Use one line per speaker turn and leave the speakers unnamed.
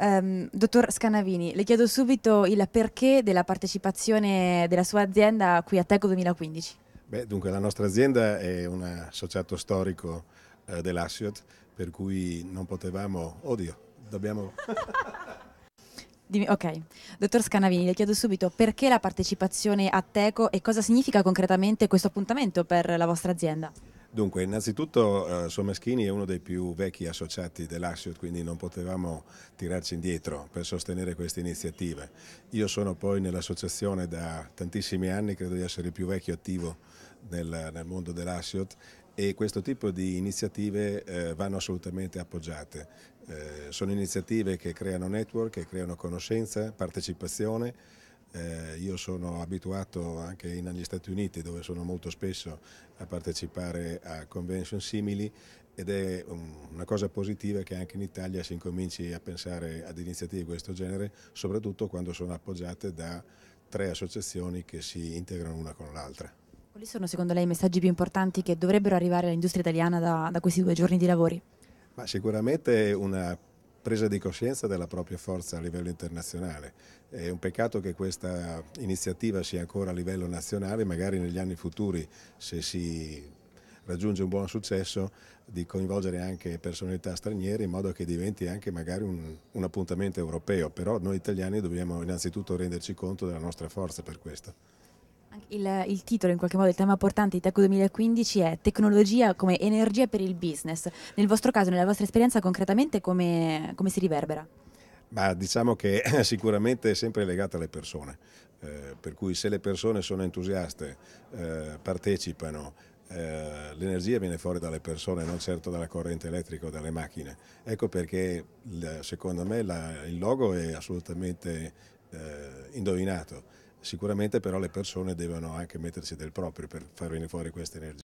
Um, dottor Scanavini, le chiedo subito il perché della partecipazione della sua azienda qui a Teco 2015.
Beh, dunque, la nostra azienda è un associato storico eh, dell'Assiot, per cui non potevamo, oddio, dobbiamo...
Dimmi, ok, dottor Scanavini, le chiedo subito perché la partecipazione a Teco e cosa significa concretamente questo appuntamento per la vostra azienda?
Dunque, innanzitutto eh, Somaschini è uno dei più vecchi associati dell'Axiot, quindi non potevamo tirarci indietro per sostenere queste iniziative. Io sono poi nell'associazione da tantissimi anni, credo di essere il più vecchio attivo nel, nel mondo dell'Axiot e questo tipo di iniziative eh, vanno assolutamente appoggiate. Eh, sono iniziative che creano network, che creano conoscenza, partecipazione eh, io sono abituato anche negli Stati Uniti dove sono molto spesso a partecipare a convention simili ed è una cosa positiva che anche in Italia si incominci a pensare ad iniziative di questo genere, soprattutto quando sono appoggiate da tre associazioni che si integrano una con l'altra.
Quali sono secondo lei i messaggi più importanti che dovrebbero arrivare all'industria italiana da, da questi due giorni di lavori?
Ma sicuramente una presa di coscienza della propria forza a livello internazionale. È un peccato che questa iniziativa sia ancora a livello nazionale, magari negli anni futuri, se si raggiunge un buon successo, di coinvolgere anche personalità straniere in modo che diventi anche magari un, un, appuntamento europeo. Però noi italiani dobbiamo innanzitutto renderci conto della nostra forza per questo.
Il, il, titolo, in qualche modo, il tema portante di Tech 2015 è tecnologia come energia per il business. Nel vostro caso, nella vostra esperienza, concretamente come, come si riverbera?
Ma diciamo che sicuramente è sempre legata alle persone, eh, per cui se le persone sono entusiaste, eh, partecipano, eh, l'energia viene fuori dalle persone, non certo dalla corrente elettrica o dalle macchine. Ecco perché secondo me la, il logo è assolutamente eh, indovinato Sicuramente però le persone devono anche mettersi del proprio per far venire fuori questa energia.